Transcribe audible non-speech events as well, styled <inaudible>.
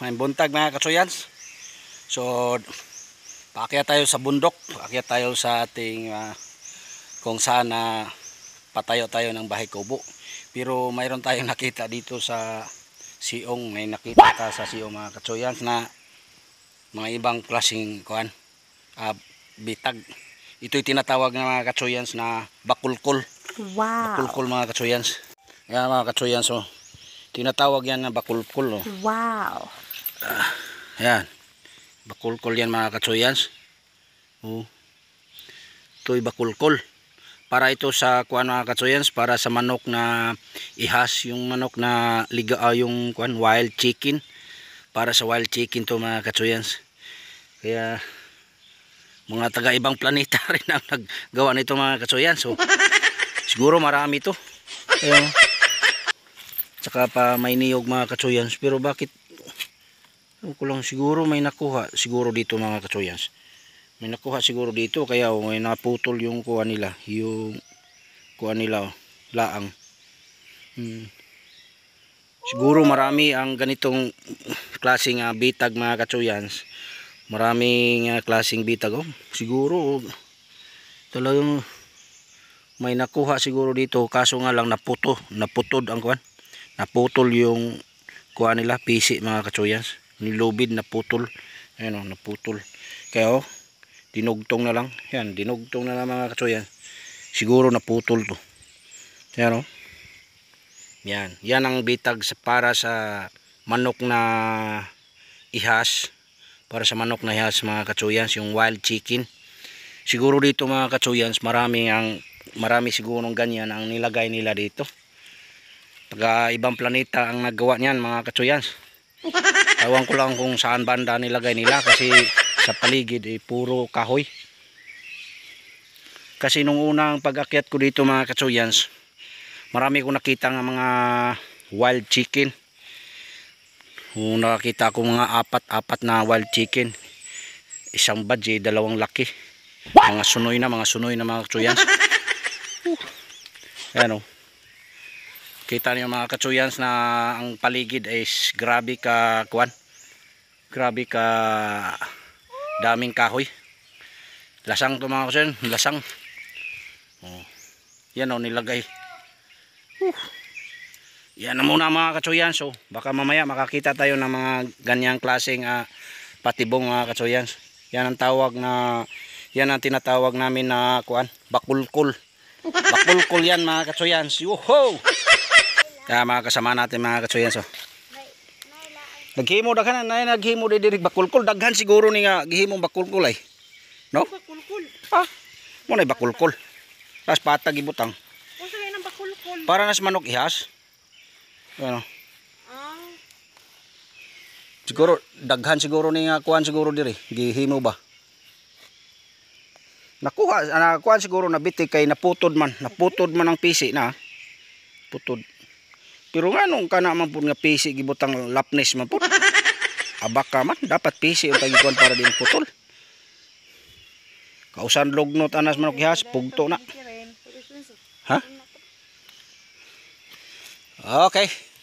may buntag mga katsoyans so paakyat tayo sa bundok paakyat tayo sa ating uh, kung saan na ah, patayo tayo ng bahay kubo pero mayroon tayong <laughs> nakita dito sa siong may nakita ta sa siong mga katsoyans na mga ibang klaseng kuan uh, ah, bitag ito'y tinatawag ng mga katsoyans na bakulkol wow. bakulkol mga katsoyans yan mga katsoyans oh Tinatawag yan na bakulkul. Oh. Wow. Uh, yan. Bakulkol yan mga katsoyans. Oh. Ito'y bakulkul. Para ito sa kuan mga katsoyans, para sa manok na ihas, yung manok na liga, uh, yung kuan, wild chicken. Para sa wild chicken to mga katsoyans. Kaya mga taga ibang planeta <laughs> rin ang naggawa nito mga katsoyans. Oh. So, <laughs> siguro marami to. <laughs> Ayun tsaka pa may niyog mga katsoyans pero bakit ko lang siguro may nakuha siguro dito mga katsoyans may nakuha siguro dito kaya oh, may naputol yung kuha nila yung kuha nila oh, laang hmm. siguro marami ang ganitong klaseng uh, bitag mga katsoyans maraming uh, klaseng bitag oh. siguro oh, talagang may nakuha siguro dito kaso nga lang naputo naputod ang kuhan naputol yung kuha nila PC mga kachuyans nilubid naputol ayun o oh, naputol kaya o oh, dinugtong na lang yan dinugtong na lang mga kachuyans siguro naputol to ayan o oh. yan yan ang bitag sa, para sa manok na ihas para sa manok na ihas mga kachuyans yung wild chicken siguro dito mga kachuyans marami ang marami siguro ng ganyan ang nilagay nila dito taga ibang planeta ang naggawa niyan mga katsuyans <laughs> ewan ko lang kung saan banda nilagay nila kasi sa paligid eh, puro kahoy kasi nung unang pag-akyat ko dito mga katsuyans marami ko nakita ng mga wild chicken kung nakakita ko mga apat-apat na wild chicken isang badge eh, dalawang laki mga sunoy na mga sunoy na mga katsuyans <laughs> ano kita niyo mga katsuyans na ang paligid is grabe ka kuan grabe ka daming kahoy lasang to mga katsuyans lasang oh. yan o nilagay Whew. yan na muna mga katsuyans oh. baka mamaya makakita tayo ng mga ganyang klaseng uh, patibong mga katsuyans yan ang tawag na yan ang tinatawag namin na kuan bakulkul bakulkul yan mga katsuyans yoho kaya mga kasama natin mga katsuyan so. Naghimo daghan na naghimo di diri bakulkol daghan siguro ni nga gihimo bakulkul ay. No? Bakulkol. Ah. Mo na bakulkul. Tas pata ibutang. Unsa kay nang bakulkul? Para nas manok ihas. Ano? Ah. Siguro daghan siguro ni nga kuan siguro diri gihimo ba. Nakuha ana kuan siguro na bitik kay naputod man, naputod man ang pisi na. Putod. Pero nga nung kana man po nga PC gibutang lapnes man po. <laughs> Abak ka man, dapat PC yung tagikuan para din putol. Kausan lognot anas man kihas, pugto na. Ha? Okay.